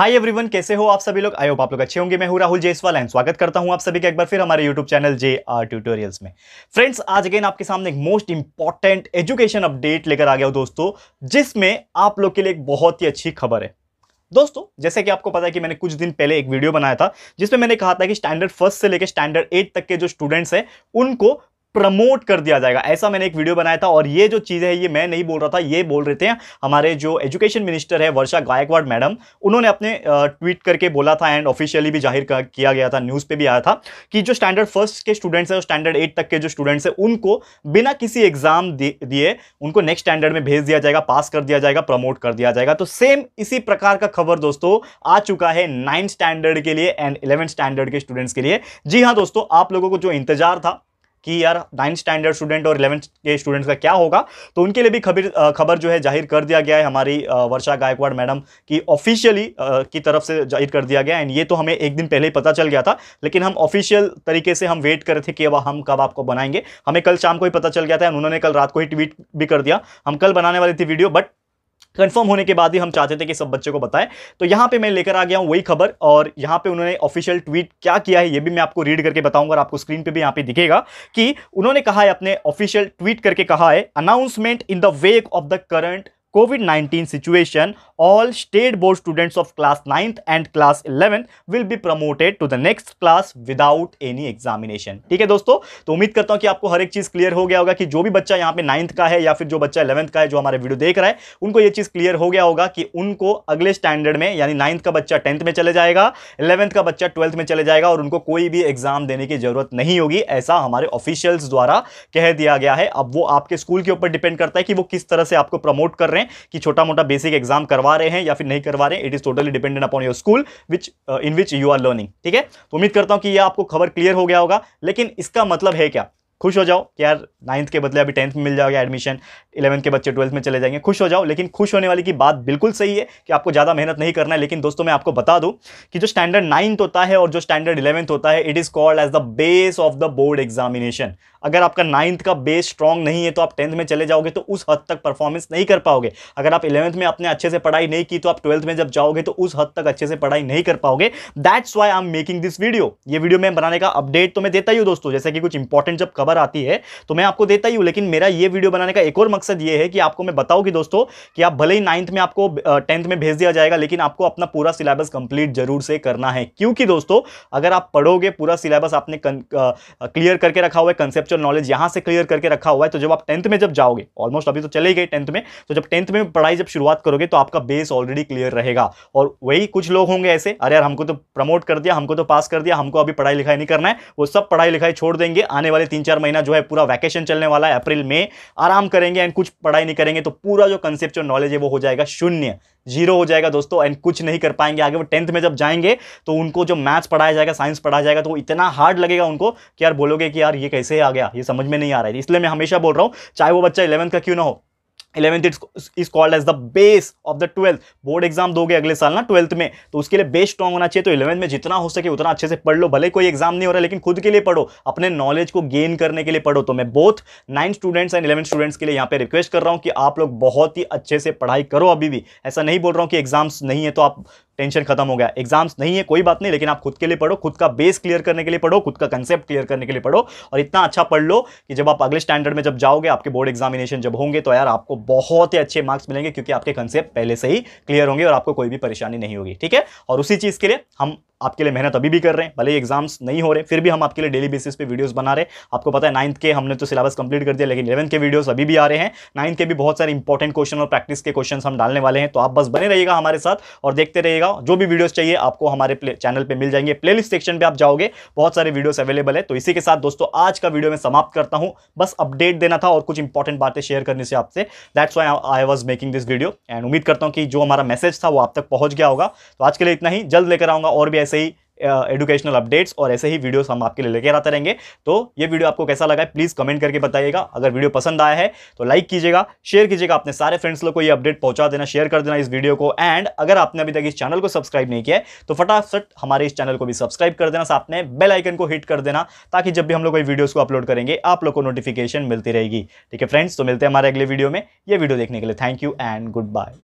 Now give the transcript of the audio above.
hi everyone कैसे हो आप सभी लोग आई होप आप लोग अच्छे होंगे मैं हूं राहुल जयसवाल एंड स्वागत करता हूं आप सभी का एक बार फिर हमारे YouTube channel J R tutorials में फ्रेंड्स आज अगेन आपके सामने एक मोस्ट इंपॉर्टेंट एजुकेशन अपडेट लेकर आ गया हूं दोस्तों जिसमें आप लोग के लिए एक बहुत ही अच्छी खबर है दोस्तों जैसे कि आपको पता है कि मैंने कुछ दिन पहले एक वीडियो बनाया था जिसमें मैंने कहा था कि स्टैंडर्ड फर्स्ट से लेकर स्टैंडर्ड एट तक के जो स्टूडेंट्स हैं उनको प्रमोट कर दिया जाएगा ऐसा मैंने एक वीडियो बनाया था और ये जो चीज़ है ये मैं नहीं बोल रहा था ये बोल रहे थे हमारे जो एजुकेशन मिनिस्टर है वर्षा गायकवाड़ मैडम उन्होंने अपने ट्वीट करके बोला था एंड ऑफिशियली भी जाहिर किया गया था न्यूज़ पे भी आया था कि जो स्टैंडर्ड फर्स्ट के स्टूडेंट्स हैं और स्टैंडर्ड एट तक के जो स्टूडेंट्स हैं उनको बिना किसी एग्जाम दिए उनको नेक्स्ट स्टैंडर्ड में भेज दिया जाएगा पास कर दिया जाएगा प्रमोट कर दिया जाएगा तो सेम इसी प्रकार का खबर दोस्तों आ चुका है नाइन्थ स्टैंडर्ड के लिए एंड इलेवेंथ स्टैंडर्ड के स्टूडेंट्स के लिए जी हाँ दोस्तों आप लोगों को जो इंतजार था कि यार नाइन्थ स्टैंडर्ड स्टूडेंट और इलेवंथ के स्टूडेंट्स का क्या होगा तो उनके लिए भी खबर खबर जो है जाहिर कर दिया गया है हमारी वर्षा गायकवाड़ मैडम की ऑफिशियली की तरफ से जाहिर कर दिया गया एंड ये तो हमें एक दिन पहले ही पता चल गया था लेकिन हम ऑफिशियल तरीके से हम वेट कर रहे थे कि अब हम कब आपको बनाएंगे हमें कल शाम को ही पता चल गया था उन्होंने कल रात को ही ट्वीट भी कर दिया हम कल बनाने वाली थी वीडियो बट कंफर्म होने के बाद ही हम चाहते थे कि सब बच्चे को बताएं तो यहाँ पे मैं लेकर आ गया हूँ वही खबर और यहाँ पे उन्होंने ऑफिशियल ट्वीट क्या किया है ये भी मैं आपको रीड करके बताऊंगा और आपको स्क्रीन पे भी यहाँ पे दिखेगा कि उन्होंने कहा है अपने ऑफिशियल ट्वीट करके कहा है announcement in the wake of the current COVID 19 situation all state board students of class 9th and class 11 will be promoted to the next class without any examination ठीक है दोस्तों तो उम्मीद करता हूं कि आपको हर एक चीज क्लियर हो गया होगा कि जो भी बच्चा यहां पे नाइन्थ का है या फिर जो बच्चा इलेवंथ का है जो हमारे वीडियो देख रहा है उनको यह चीज क्लियर हो गया होगा कि उनको अगले स्टैंडर्ड में यानी नाइन्थ का बच्चा टेंथ में चले जाएगा इलेवंथ का बच्चा ट्वेल्थ में चले जाएगा और उनको कोई भी एग्जाम देने की जरूरत नहीं होगी ऐसा हमारे ऑफिशियल्स द्वारा कह दिया गया है अब वो आपके स्कूल के ऊपर डिपेंड करता है कि वो किस तरह से आपको प्रमोट कर रहे हैं कि छोटा मोटा बेसिक एग्जाम करवा करवा रहे हैं या फिर नहीं करवा रहे हैं it is totally dependent upon your school which in which you are learning ठीक है तो उम्मीद करता हूं कि यह आपको खबर क्लियर हो गया होगा लेकिन इसका मतलब है क्या खुश हो जाओ कि यार नाइन्थ के बदले अभी टेंथ में मिल जाएगा एडमिशन इलेवंथ के बच्चे ट्वेल्थ में चले जाएंगे खुश हो जाओ लेकिन खुश होने वाली की बात बिल्कुल सही है कि आपको ज़्यादा मेहनत नहीं करना है लेकिन दोस्तों मैं आपको बता दूँ कि जो स्टैंडर्ड नाइन्थ होता है और जो स्टैंडर्ड इलेवंथ होता है it is called as the base of the board examination अगर आपका नाइन्थ का बेस स्ट्रॉन्ग नहीं है तो आप टेंथ में चले जाओगे तो उस हद तक परफॉर्मेंस नहीं कर पाओगे अगर आप इलेवंथ में अपने अच्छे से पढ़ाई नहीं की तो आप ट्वेल्थ में जब जाओगे तो उस हद तक अच्छे से पढ़ाई नहीं कर पाओगे that's why I am making this video ये वीडियो मैं बनाने का अपडेट तो मैं देता ही हूँ दोस्तों जैसे कि कुछ इंपॉर्टेंट जब खबर बराबर आती है तो मैं आपको देता ही हूँ लेकिन मेरा ये वीडियो बनाने का एक और मकसद ये है कि आपको मैं बताऊँ कि दोस्तों कि आप भले ही नाइन्थ में आपको टेंथ में भेज दिया जाएगा लेकिन आपको अपना पूरा सिलेबस कंप्लीट जरूर से करना है क्योंकि दोस्तों अगर आप पढ़ोगे पूरा सिलेबस आपने क्लियर करके रखा हुआ है कंसेप्चुअल नॉलेज यहाँ से क्लियर करके रखा हुआ है तो जब आप टेंथ में जब जाओगे ऑलमोस्ट अभी तो चले गए टेंथ में तो जब टेंथ में पढ़ाई जब शुरुआत करोगे तो आपका बेस ऑलरेडी क्लियर रहेगा और वही कुछ लोग होंगे ऐसे अरे यार हमको तो प्रमोट कर दिया हमको तो पास कर दिया हमको अभी पढ़ाई लिखाई नहीं करना है वो सब पढ़ाई लिखाई छोड़ देंगे आने वाले तीन चार महीना जो है पूरा वैकेशन चलने वाला है अप्रैल में आराम करेंगे एंड कुछ पढ़ाई नहीं करेंगे तो पूरा जो जो नॉलेज है वो हो जाएगा शून्य जीरो हो जाएगा दोस्तों एंड कुछ नहीं कर पाएंगे आगे वो टेंथ में जब जाएंगे तो उनको जो मैथ्स पढ़ाया जाएगा साइंस पढ़ाया जाएगा तो इतना हार्ड लगेगा उनको कि यार बोलोगे कि यार ये कैसे आ गया ये समझ में नहीं आ रहा है इसलिए मैं हमेशा बोल रहा हूँ चाहे वो बच्चा इलेवंथ का क्यों ना हो eleventh is called as the base of the twelfth board exam दोगे अगले साल ना ट्वेल्थ में तो उसके लिए बेस्ट स्ट्रॉन्ग होना चाहिए तो इलेवंथ में जितना हो सके उतना अच्छे से पढ़ लो भले कोई एग्जाम नहीं हो रहा लेकिन खुद के लिए पढ़ो अपने नॉलेज को गेन करने के लिए पढ़ो तो मैं both nine students and eleven students के लिए यहाँ पे रिक्वेस्ट कर रहा हूँ कि आप लोग बहुत ही अच्छे से पढ़ाई करो अभी भी ऐसा नहीं बोल रहा हूँ कि एग्जाम्स नहीं है तो आप टेंशन खत्म हो गया एग्जाम्स नहीं है कोई बात नहीं लेकिन आप खुद के लिए पढ़ो खुद का बेस क्लियर करने के लिए पढ़ो खुद का कंसेप्ट क्लियर करने के लिए पढ़ो और इतना अच्छा पढ़ लो कि जब आप अगले स्टैंडर्ड में जब जाओगे आपके बोर्ड एग्जामिनेशन जब होंगे तो यार आपको बहुत ही अच्छे मार्क्स मिलेंगे क्योंकि आपके कंसेप्ट पहले से ही क्लियर होंगे और आपको कोई भी परेशानी नहीं होगी ठीक है और उसी चीज़ के लिए हम आपके लिए मेहनत अभी भी कर रहे हैं भले एग्जाम्स नहीं हो रहे फिर भी हम आपके लिए डेली बेसिस पे वीडियोस बना रहे हैं आपको पता है नाइन्थ के हमने तो सिलेबस कंप्लीट कर दिया लेकिन इलेवन के वीडियोस अभी भी आ रहे हैं नाइन्थ के भी बहुत सारे इंपॉर्टेंट क्वेश्चन और प्रैक्टिस के क्वेश्चन हम डालने वाले हैं तो आप बस बने रहिएगा हमारे साथ और देखते रहिएगा जाओ जो भी वीडियोस चाहिए आपको हमारे चैनल पे मिल जाएंगे प्लेलिस्ट सेक्शन पे आप जाओगे बहुत सारे वीडियोस अवेलेबल है तो इसी के साथ दोस्तों आज का वीडियो मैं समाप्त करता हूँ बस अपडेट देना था और कुछ इंपॉर्टेंट बातें शेयर करने से आपसे that's why I was making this video and उम्मीद करता हूँ कि जो हमारा मैसेज था वो आप तक पहुँच गया होगा तो आज के लिए इतना ही जल्द लेकर आऊँगा और भी ऐसे ही एजुकेशनल अपडेट्स और ऐसे ही वीडियोस हम आपके लिए लेकर आते रहेंगे तो ये वीडियो आपको कैसा लगा है प्लीज़ कमेंट करके बताइएगा अगर वीडियो पसंद आया है तो लाइक कीजिएगा शेयर कीजिएगा अपने सारे फ्रेंड्स लोग को ये अपडेट पहुंचा देना शेयर कर देना इस वीडियो को एंड अगर आपने अभी तक इस चैनल को सब्सक्राइब नहीं किया है तो फटाफट हमारे इस चैनल को भी सब्सक्राइब कर देना साथ में बेल आइकन को हिट कर देना ताकि जब भी हम लोग कोई वीडियोज़ को अपलोड करेंगे आप लोग को नोटिफिकेशन मिलती रहेगी ठीक है फ्रेंड्स तो मिलते हैं हमारे अगले वीडियो में ये वीडियो देखने के लिए thank you and good bye